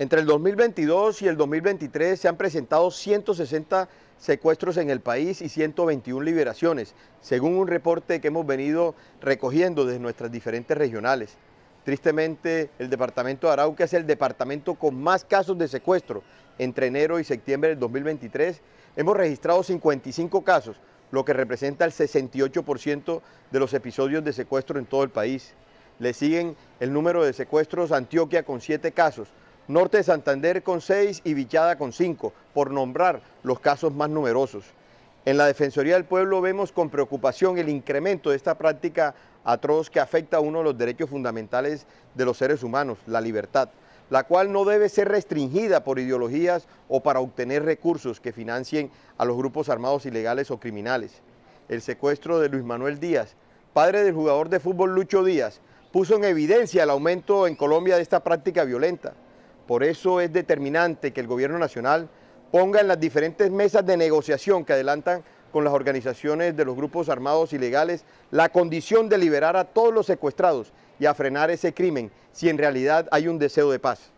Entre el 2022 y el 2023 se han presentado 160 secuestros en el país y 121 liberaciones, según un reporte que hemos venido recogiendo desde nuestras diferentes regionales. Tristemente, el departamento de Arauca es el departamento con más casos de secuestro. Entre enero y septiembre del 2023 hemos registrado 55 casos, lo que representa el 68% de los episodios de secuestro en todo el país. Le siguen el número de secuestros Antioquia con 7 casos, Norte de Santander con 6 y Villada con 5, por nombrar los casos más numerosos. En la Defensoría del Pueblo vemos con preocupación el incremento de esta práctica atroz que afecta a uno de los derechos fundamentales de los seres humanos, la libertad, la cual no debe ser restringida por ideologías o para obtener recursos que financien a los grupos armados ilegales o criminales. El secuestro de Luis Manuel Díaz, padre del jugador de fútbol Lucho Díaz, puso en evidencia el aumento en Colombia de esta práctica violenta. Por eso es determinante que el gobierno nacional ponga en las diferentes mesas de negociación que adelantan con las organizaciones de los grupos armados ilegales la condición de liberar a todos los secuestrados y a frenar ese crimen si en realidad hay un deseo de paz.